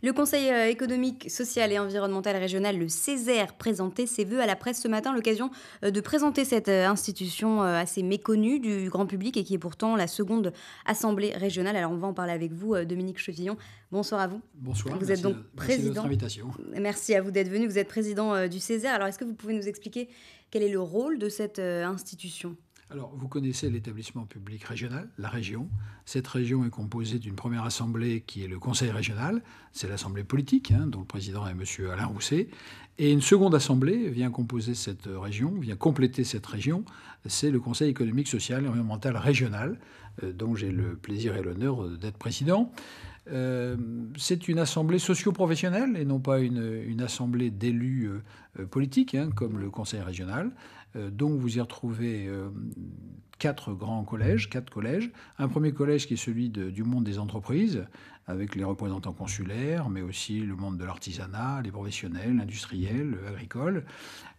Le Conseil euh, économique, social et environnemental régional, le Césaire, présentait ses voeux à la presse ce matin, l'occasion euh, de présenter cette euh, institution assez méconnue du grand public et qui est pourtant la seconde assemblée régionale. Alors on va en parler avec vous, Dominique Chevillon. Bonsoir à vous. Bonsoir. Vous merci, êtes donc président. merci à vous d'être venu. Vous êtes président du Césaire. Alors est-ce que vous pouvez nous expliquer quel est le rôle de cette institution alors, vous connaissez l'établissement public régional, la région. Cette région est composée d'une première assemblée qui est le conseil régional, c'est l'assemblée politique, hein, dont le président est M. Alain Rousset. Et une seconde assemblée vient composer cette région, vient compléter cette région, c'est le conseil économique, social et environnemental régional, euh, dont j'ai le plaisir et l'honneur d'être président. Euh, c'est une assemblée socio-professionnelle et non pas une, assemblée d'élus euh, euh, politiques, hein, comme le conseil régional. donc vous y retrouvez quatre grands collèges, quatre collèges. Un premier collège qui est celui du monde des entreprises, avec les représentants consulaires, mais aussi le monde de l'artisanat, les professionnels, industriels, l'agricole,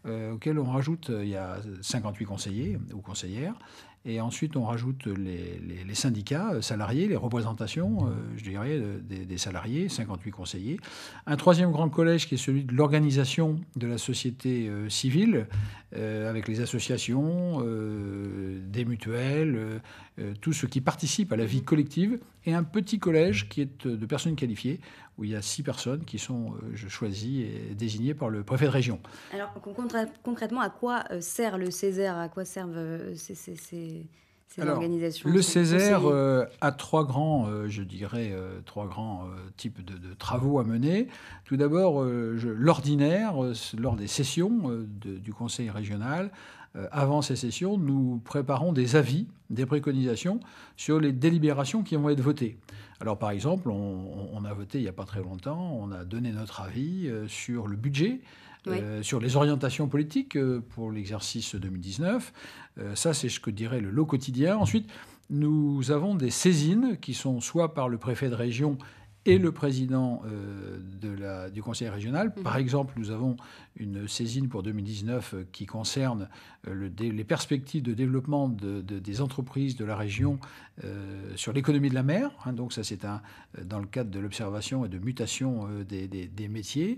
auquel on rajoute, il y a 58 conseillers ou conseillères, et ensuite, on rajoute les, syndicats euh, salariés, les représentations, euh, je dirais, euh, des, salariés, 58 conseillers. Un troisième grand collège qui est celui de l'organisation de la société civile, avec les associations, des mutuelles, tout ce qui participe à la vie collective. Et un petit collège qui est de personnes qualifiées où il y a six personnes qui sont euh, choisies et désignées par le préfet de région. Alors concrètement, à quoi euh, sert le Césaire À quoi servent euh, ces, ces, organisations Le Césaire a trois grands, je dirais, trois grands types de, travaux à mener. Tout d'abord, l'ordinaire, lors des sessions du Conseil régional, euh, avant ces sessions, nous préparons des avis, des préconisations sur les délibérations qui vont être votées. Alors par exemple, on, a voté il n'y a pas très longtemps, on a donné notre avis euh, sur le budget. Euh, sur les orientations politiques pour l'exercice 2019. ça, c'est ce que dirait le lot quotidien. Ensuite, nous avons des saisines qui sont soit par le préfet de région et le président euh, de la, du conseil régional. Mhm. Par exemple, nous avons une saisine pour 2019 euh, qui concerne euh, le les perspectives de développement des entreprises de la région sur l'économie de la mer. Hein. donc ça, c'est dans le cadre de l'observation et de mutation des, des, métiers.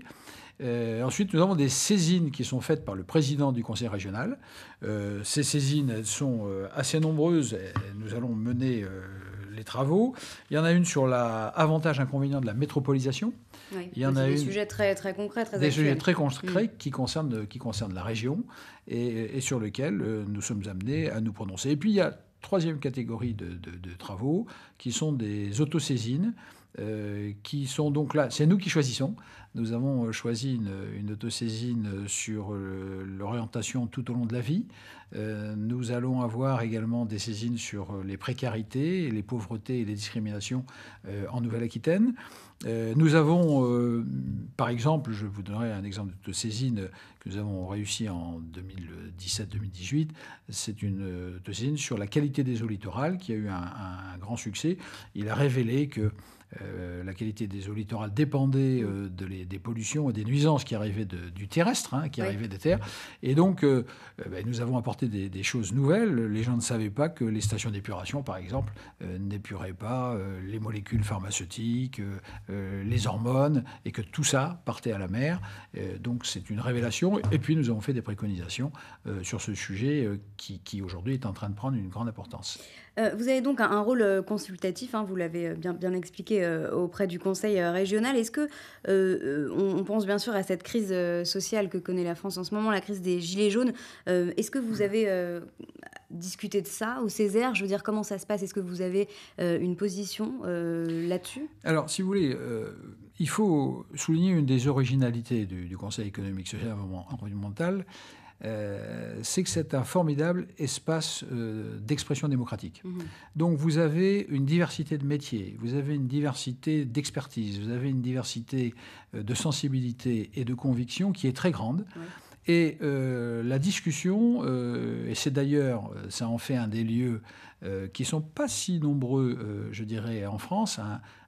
ensuite, nous avons des saisines qui sont faites par le président du conseil régional. ces saisines sont assez nombreuses. Nous allons mener travaux. Il y en a une sur l'avantage inconvénient de la métropolisation. il y en a des une... sujets très, très concrets, Des sujets très concrets mm. qui, concernent, qui concernent la région et, sur lesquels euh, nous sommes amenés à nous prononcer. Et puis il y a troisième catégorie de, de travaux qui sont des autosaisines euh, qui sont donc là. C'est nous qui choisissons. Nous avons euh, choisi une, une autosaisine euh, sur l'orientation tout au long de la vie. nous allons avoir également des saisines sur les précarités, les pauvretés et les discriminations en Nouvelle-Aquitaine. nous avons, par exemple, je vous donnerai un exemple d'autosaisine que nous avons réussi en 2017-2018. C'est une autosaisine sur la qualité des eaux littorales qui a eu un grand succès. Il a révélé que euh, la qualité des eaux littorales dépendait mm. euh, de des pollutions et des nuisances qui arrivaient du terrestre, hein, qui arrivaient des terres. Et donc, euh, ben, nous avons apporté des, choses nouvelles. Les gens ne savaient pas que les stations d'épuration, par exemple, n'épuraient pas les molécules pharmaceutiques, les hormones, et que tout ça partait à la mer. donc, c'est une révélation. Et puis, nous avons fait des préconisations sur ce sujet qui, aujourd'hui, est en train de prendre une grande importance. vous avez donc un, rôle consultatif, hein, vous l'avez bien, bien expliqué euh, auprès du Conseil euh, régional. Est-ce que euh, on, pense bien sûr à cette crise sociale que connaît la France en ce moment, la crise des gilets jaunes. Est-ce que vous avez discuté de ça au Césaire Je veux dire, comment ça se passe Est-ce que vous avez une position là-dessus Alors, si vous voulez, il faut souligner une des originalités du, du Conseil économique, social et environnemental euh, c'est que c'est un formidable espace euh, d'expression démocratique. Mhm. Donc vous avez une diversité de métiers, vous avez une diversité d'expertise, vous avez une diversité euh, de sensibilité et de conviction qui est très grande. Et la discussion, et c'est d'ailleurs, ça en fait un des lieux qui sont pas si nombreux, je dirais, en France,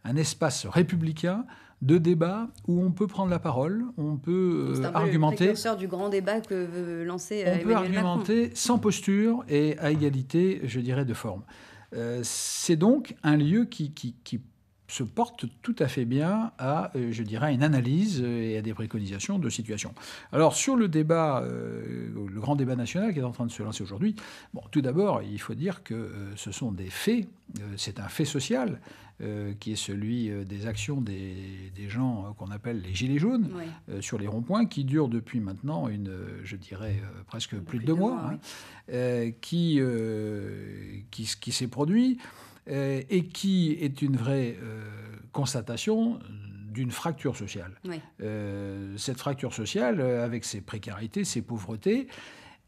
un espace républicain de débats où on peut prendre la parole, on peut C'est un euh, peu argumenter. Le du grand débat que veut lancer. On euh, peut argumenter sans posture et à égalité, je dirais, de forme. Euh, c'est donc un lieu qui, qui, qui se porte tout à fait bien à, euh, je dirais, une analyse euh, et à des préconisations de situation. Alors sur le débat, euh, le grand débat national qui est en train de se lancer aujourd'hui, bon, tout d'abord, il faut dire que ce sont des faits, c'est un fait social qui est celui des actions des, gens qu'on appelle les gilets jaunes sur les ronds-points, qui durent depuis maintenant une, je dirais, presque plus, de deux mois, hein, qui, qui s'est produit. Euh, et qui est une vraie euh, constatation d'une fracture sociale. Euh, cette fracture sociale, avec ses précarités, ses pauvretés,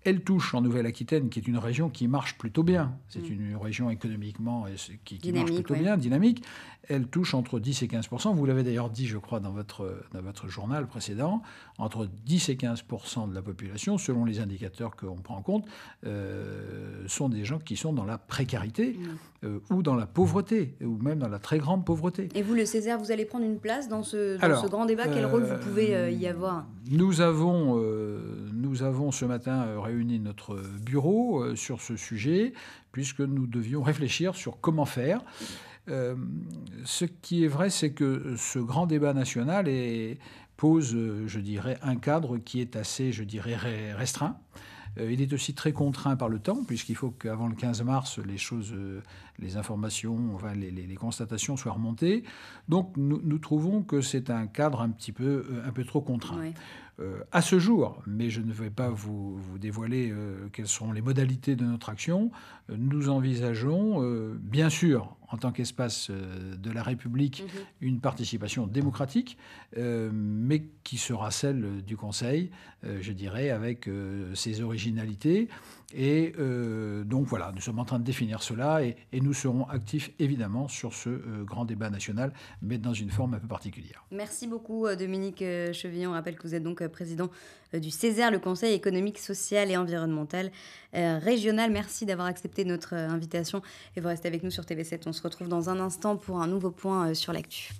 elle touche en Nouvelle-Aquitaine, qui est une région qui marche plutôt bien. C'est mm. une région économiquement euh, qui, qui marche plutôt bien, dynamique. Elle touche entre 10 et 15 Vous l'avez d'ailleurs dit, je crois, dans votre, dans votre journal précédent, entre 10 et 15 de la population, selon les indicateurs qu'on prend en compte, euh, sont des gens qui sont dans la précarité mm. euh, ou dans la pauvreté, ou même dans la très grande pauvreté. Et vous, le Césaire, vous allez prendre une place dans ce, grand débat Quel rôle vous pouvez y avoir Nous avons nous avons ce matin euh, réuni notre bureau euh, sur ce sujet, puisque nous devions réfléchir sur comment faire. Euh, ce qui est vrai, c'est que ce grand débat national pose, je dirais, un cadre qui est assez, je dirais, restreint. Il est aussi très contraint par le temps, puisqu'il faut qu'avant le 15 mars, les choses, les informations, les, constatations soient remontées. Donc nous, trouvons que c'est un cadre un petit peu, un peu trop contraint. Euh, à ce jour, mais je ne vais pas vous, dévoiler euh, quelles sont les modalités de notre action, euh, nous envisageons, bien sûr, en tant qu'espace de la République, mhm. une participation démocratique, mais qui sera celle du Conseil, je dirais, avec ses originalités, et euh, donc voilà, nous sommes en train de définir cela et, nous serons actifs évidemment sur ce euh, grand débat national, mais dans une forme un peu particulière. Merci beaucoup euh, Dominique Chevillon. On rappelle que vous êtes donc président du Césaire, le Conseil économique, social et environnemental régional. Merci d'avoir accepté notre invitation et vous restez avec nous sur TV7. On se retrouve dans un instant pour un nouveau point sur l'actu.